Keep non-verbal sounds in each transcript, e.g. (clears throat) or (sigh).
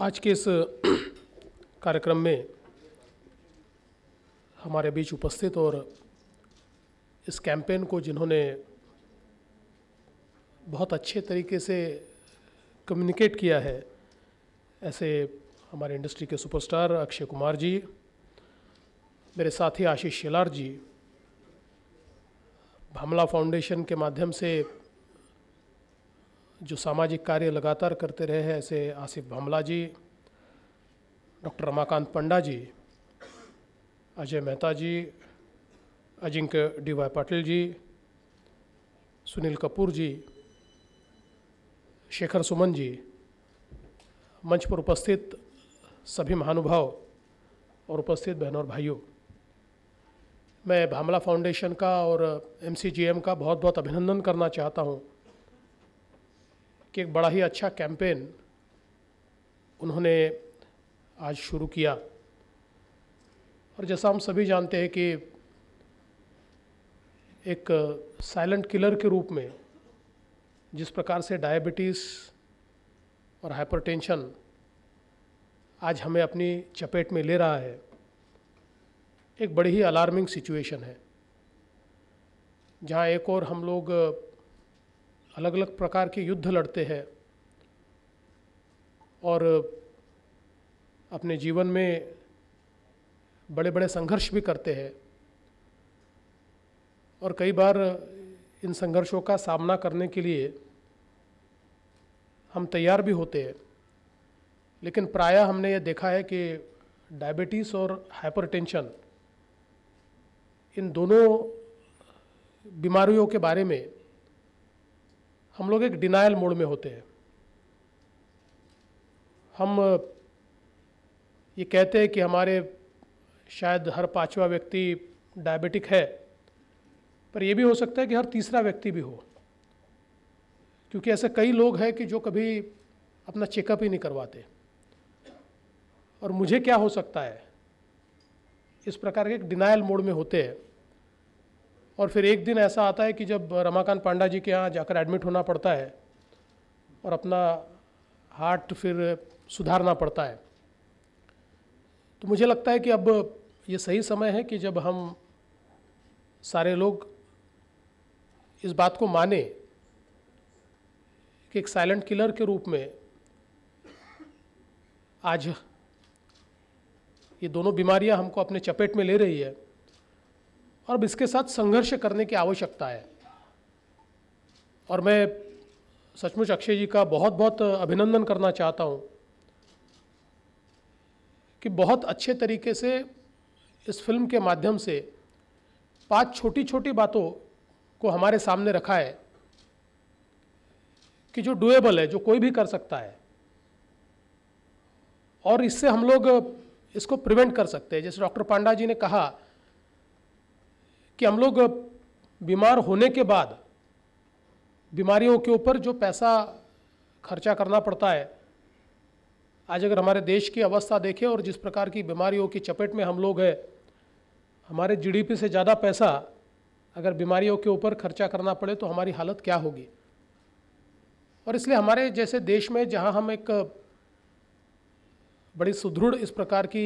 आज के इस (clears throat) कार्यक्रम में हमारे बीच उपस्थित और इस कैंपेन को जिन्होंने बहुत अच्छे तरीके से कम्युनिकेट किया है ऐसे हमारे इंडस्ट्री के सुपरस्टार अक्षय कुमार जी मेरे साथी आशीष शेलार जी भामला फाउंडेशन के माध्यम से जो सामाजिक कार्य लगातार करते रहे हैं ऐसे Asif Bhamla ji doctor Ramakant Panda ji Ajay Mehta ji Ajinkya D Y Patil ji Sunil Kapoor ji Shekhar Suman ji मंच पर उपस्थित सभी महानुभाव और उपस्थित बहनों और भाइयों मैं भामला फाउंडेशन का और एमसीजीएम का बहुत बहुत अभिनंदन करना चाहता हूँ कि एक बड़ा ही अच्छा कैंपेन उन्होंने आज शुरू किया और जैसा हम सभी जानते हैं कि एक साइलेंट किलर के रूप में जिस प्रकार से डायबिटीज़ और हाइपरटेंशन आज हमें अपनी चपेट में ले रहा है एक बड़ी ही अलार्मिंग सिचुएशन है जहाँ एक और हम लोग अलग अलग प्रकार के युद्ध लड़ते हैं और अपने जीवन में बड़े बड़े संघर्ष भी करते हैं और कई बार इन संघर्षों का सामना करने के लिए हम तैयार भी होते हैं लेकिन प्रायः हमने ये देखा है कि डायबिटीज़ और हाइपरटेंशन इन दोनों बीमारियों के बारे में हम लोग एक डिनाइल मोड में होते हैं हम ये कहते हैं कि हमारे शायद हर पांचवा व्यक्ति डायबिटिक है पर यह भी हो सकता है कि हर तीसरा व्यक्ति भी हो क्योंकि ऐसे कई लोग हैं कि जो कभी अपना चेकअप ही नहीं करवाते और मुझे क्या हो सकता है इस प्रकार के डिनाइल मोड में होते हैं और फिर एक दिन ऐसा आता है कि जब रमाकांत पांडा जी के यहाँ जाकर एडमिट होना पड़ता है और अपना हार्ट फिर सुधारना पड़ता है तो मुझे लगता है कि अब ये सही समय है कि जब हम सारे लोग इस बात को माने कि एक साइलेंट किलर के रूप में आज ये दोनों बीमारियां हमको अपने चपेट में ले रही है और अब इसके साथ संघर्ष करने की आवश्यकता है और मैं सचमुच अक्षय जी का बहुत बहुत अभिनंदन करना चाहता हूँ कि बहुत अच्छे तरीके से इस फिल्म के माध्यम से पांच छोटी छोटी बातों को हमारे सामने रखा है कि जो डुएबल है जो कोई भी कर सकता है और इससे हम लोग इसको प्रिवेंट कर सकते हैं जैसे डॉक्टर पांडा जी ने कहा कि हम लोग बीमार होने के बाद बीमारियों के ऊपर जो पैसा खर्चा करना पड़ता है आज अगर हमारे देश की अवस्था देखें और जिस प्रकार की बीमारियों की चपेट में हम लोग हैं हमारे जीडीपी से ज़्यादा पैसा अगर बीमारियों के ऊपर खर्चा करना पड़े तो हमारी हालत क्या होगी और इसलिए हमारे जैसे देश में जहां हम एक बड़ी सुदृढ़ इस प्रकार की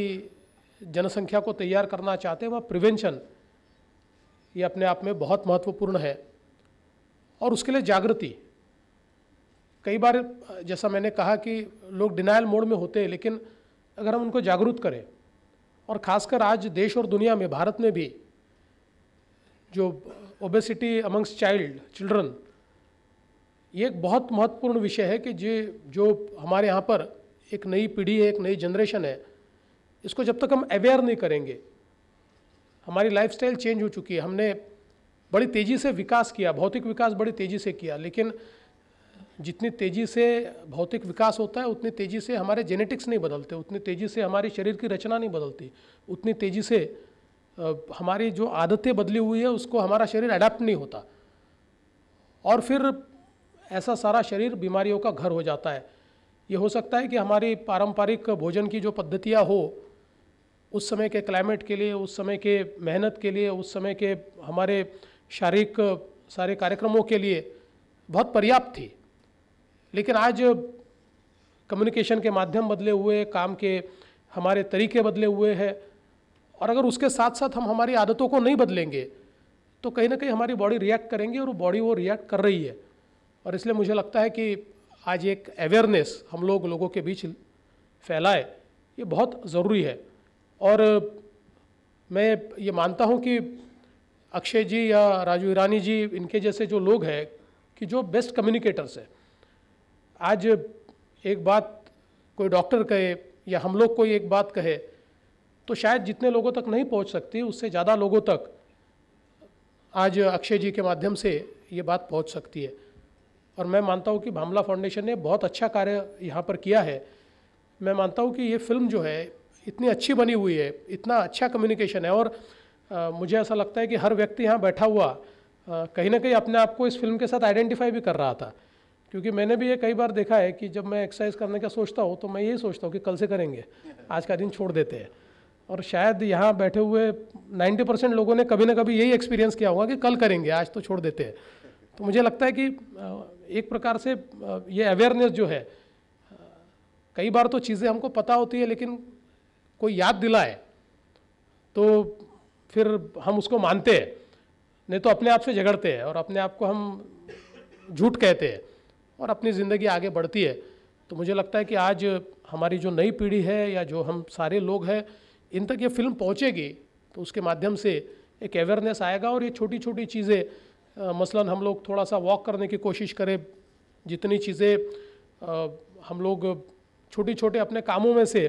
जनसंख्या को तैयार करना चाहते हैं वह प्रिवेंशन ये अपने आप में बहुत महत्वपूर्ण है और उसके लिए जागृति कई बार जैसा मैंने कहा कि लोग डिनाइल मोड में होते हैं लेकिन अगर हम उनको जागरूक करें और ख़ासकर आज देश और दुनिया में भारत में भी जो ओबेसिटी अमंग्स चाइल्ड चिल्ड्रन ये एक बहुत महत्वपूर्ण विषय है कि जो जो हमारे यहाँ पर एक नई पीढ़ी है एक नई जनरेशन है इसको जब तक हम अवेयर नहीं करेंगे हमारी लाइफ चेंज हो चुकी है हमने बड़ी तेज़ी से विकास किया भौतिक विकास बड़ी तेज़ी से किया लेकिन जितनी तेज़ी से भौतिक विकास होता है उतनी तेज़ी से हमारे जेनेटिक्स नहीं बदलते उतनी तेज़ी से हमारे शरीर की रचना नहीं बदलती उतनी तेज़ी से हमारी जो आदतें बदली हुई है उसको हमारा शरीर अडेप्ट नहीं होता और फिर ऐसा सारा शरीर बीमारियों का घर हो जाता है ये हो सकता है कि हमारी पारंपरिक भोजन की जो पद्धतियाँ हो उस समय के क्लाइमेट के लिए उस समय के मेहनत के लिए उस समय के हमारे शारीरिक सारे कार्यक्रमों के लिए बहुत पर्याप्त थी लेकिन आज कम्युनिकेशन के माध्यम बदले हुए काम के हमारे तरीके बदले हुए हैं और अगर उसके साथ साथ हम हमारी आदतों को नहीं बदलेंगे तो कहीं ना कहीं हमारी बॉडी रिएक्ट करेंगी और बॉडी वो रिएक्ट कर रही है और इसलिए मुझे लगता है कि आज एक अवेयरनेस हम लोग लोगों के बीच फैलाए ये बहुत ज़रूरी है और मैं ये मानता हूँ कि अक्षय जी या राजू ईरानी जी इनके जैसे जो लोग हैं कि जो बेस्ट कम्युनिकेटर्स हैं आज एक बात कोई डॉक्टर कहे या हम लोग कोई एक बात कहे तो शायद जितने लोगों तक नहीं पहुंच सकती उससे ज़्यादा लोगों तक आज अक्षय जी के माध्यम से ये बात पहुंच सकती है और मैं मानता हूँ कि भामला फाउंडेशन ने बहुत अच्छा कार्य यहाँ पर किया है मैं मानता हूँ कि ये फिल्म जो है इतनी अच्छी बनी हुई है इतना अच्छा कम्युनिकेशन है और आ, मुझे ऐसा लगता है कि हर व्यक्ति यहाँ बैठा हुआ कहीं ना कहीं अपने आप को इस फिल्म के साथ आइडेंटिफाई भी कर रहा था क्योंकि मैंने भी ये कई बार देखा है कि जब मैं एक्सरसाइज करने का सोचता हूँ तो मैं यही सोचता हूँ कि कल से करेंगे आज का दिन छोड़ देते हैं और शायद यहाँ बैठे हुए 90 परसेंट लोगों ने कभी ना कभी यही एक्सपीरियंस किया होगा कि कल करेंगे आज तो छोड़ देते हैं तो मुझे लगता है कि एक प्रकार से ये अवेयरनेस जो है कई बार तो चीज़ें हमको पता होती है लेकिन कोई याद दिलाए तो फिर हम उसको मानते हैं नहीं तो अपने आप से झगड़ते हैं और अपने आप को हम झूठ कहते हैं और अपनी ज़िंदगी आगे बढ़ती है तो मुझे लगता है कि आज हमारी जो नई पीढ़ी है या जो हम सारे लोग हैं इन तक ये फिल्म पहुँचेगी तो उसके माध्यम से एक अवेयरनेस आएगा और ये छोटी छोटी चीज़ें मसलन हम लोग थोड़ा सा वॉक करने की कोशिश करें जितनी चीज़ें हम लोग छोटे छोटे अपने कामों में से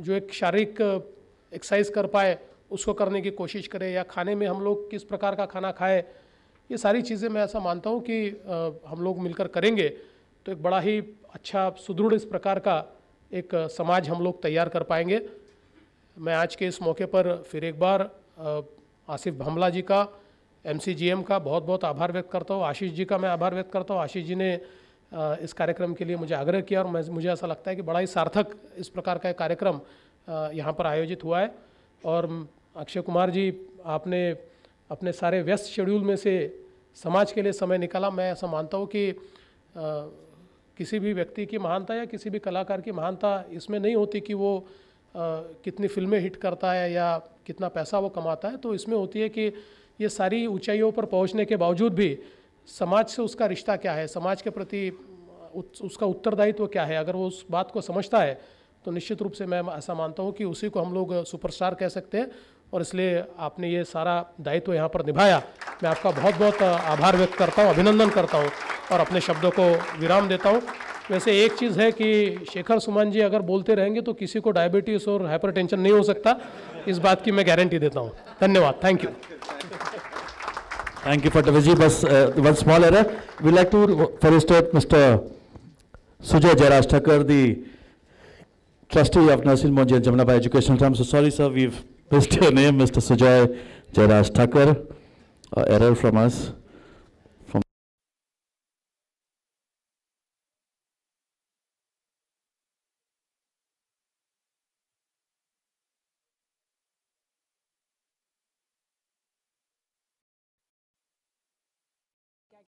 जो एक शारीरिक एक्सरसाइज कर पाए उसको करने की कोशिश करें या खाने में हम लोग किस प्रकार का खाना खाए ये सारी चीज़ें मैं ऐसा मानता हूँ कि हम लोग मिलकर करेंगे तो एक बड़ा ही अच्छा सुदृढ़ इस प्रकार का एक समाज हम लोग तैयार कर पाएंगे मैं आज के इस मौके पर फिर एक बार आसिफ भमला जी का एम का बहुत बहुत आभार व्यक्त करता हूँ आशीष जी का मैं आभार व्यक्त करता हूँ आशीष जी ने इस कार्यक्रम के लिए मुझे आग्रह किया और मुझे ऐसा लगता है कि बड़ा ही सार्थक इस प्रकार का कार्यक्रम यहाँ पर आयोजित हुआ है और अक्षय कुमार जी आपने अपने सारे व्यस्त शेड्यूल में से समाज के लिए समय निकाला मैं ऐसा मानता हूँ कि आ, किसी भी व्यक्ति की महानता या किसी भी कलाकार की महानता इसमें नहीं होती कि वो आ, कितनी फिल्में हिट करता है या कितना पैसा वो कमाता है तो इसमें होती है कि ये सारी ऊंचाइयों पर पहुँचने के बावजूद भी समाज से उसका रिश्ता क्या है समाज के प्रति उसका उत्तरदायित्व क्या है अगर वो उस बात को समझता है तो निश्चित रूप से मैं ऐसा मानता हूँ कि उसी को हम लोग सुपरस्टार कह सकते हैं और इसलिए आपने ये सारा दायित्व यहाँ पर निभाया मैं आपका बहुत बहुत आभार व्यक्त करता हूँ अभिनंदन करता हूँ और अपने शब्दों को विराम देता हूँ वैसे एक चीज़ है कि शेखर सुमन जी अगर बोलते रहेंगे तो किसी को डायबिटीज़ और हाइपरटेंशन नहीं हो सकता इस बात की मैं गारंटी देता हूँ धन्यवाद thank you Thank you for the visit. uh, one small error. We'd like to felicitate Mr. Sujay Jairaj Thakur, the trustee of Narsin Monji and Jamnabai Educational Trust. So sorry, sir, we've missed your name, Mr. Sujay Jairaj Thakur. Uh, error from us.